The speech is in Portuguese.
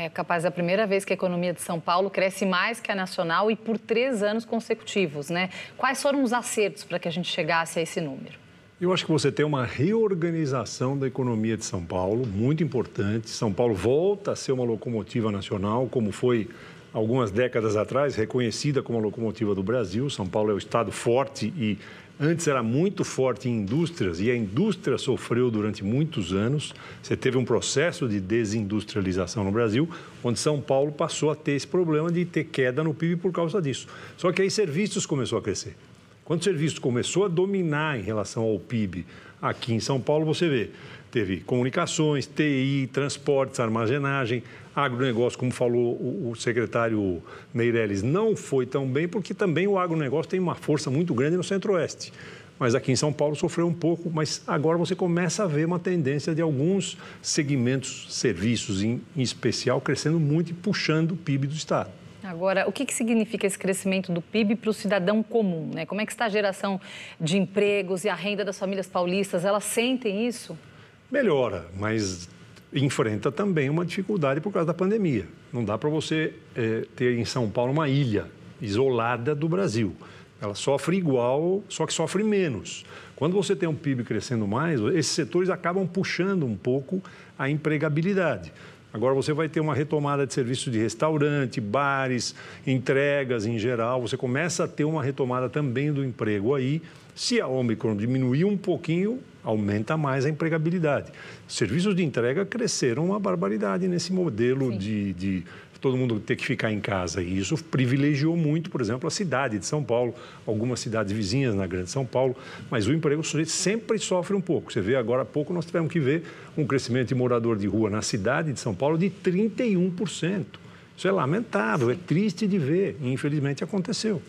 É capaz da primeira vez que a economia de São Paulo cresce mais que a nacional e por três anos consecutivos, né? Quais foram os acertos para que a gente chegasse a esse número? Eu acho que você tem uma reorganização da economia de São Paulo, muito importante. São Paulo volta a ser uma locomotiva nacional, como foi algumas décadas atrás, reconhecida como a locomotiva do Brasil. São Paulo é um estado forte e antes era muito forte em indústrias e a indústria sofreu durante muitos anos. Você teve um processo de desindustrialização no Brasil, onde São Paulo passou a ter esse problema de ter queda no PIB por causa disso. Só que aí serviços começou a crescer. Quando o serviço começou a dominar em relação ao PIB aqui em São Paulo, você vê, teve comunicações, TI, transportes, armazenagem, agronegócio, como falou o secretário Meirelles, não foi tão bem, porque também o agronegócio tem uma força muito grande no Centro-Oeste. Mas aqui em São Paulo sofreu um pouco, mas agora você começa a ver uma tendência de alguns segmentos, serviços em especial, crescendo muito e puxando o PIB do Estado. Agora, o que, que significa esse crescimento do PIB para o cidadão comum? Né? Como é que está a geração de empregos e a renda das famílias paulistas? Elas sentem isso? Melhora, mas enfrenta também uma dificuldade por causa da pandemia. Não dá para você é, ter em São Paulo uma ilha isolada do Brasil. Ela sofre igual, só que sofre menos. Quando você tem um PIB crescendo mais, esses setores acabam puxando um pouco a empregabilidade. Agora você vai ter uma retomada de serviços de restaurante, bares, entregas em geral. Você começa a ter uma retomada também do emprego aí. Se a Omicron diminuir um pouquinho, aumenta mais a empregabilidade. Serviços de entrega cresceram uma barbaridade nesse modelo de, de todo mundo ter que ficar em casa. E isso privilegiou muito, por exemplo, a cidade de São Paulo, algumas cidades vizinhas na Grande São Paulo, mas o emprego sempre sofre um pouco. Você vê agora há pouco nós tivemos que ver um crescimento de morador de rua na cidade de São Paulo de 31%. Isso é lamentável, é triste de ver, e infelizmente aconteceu.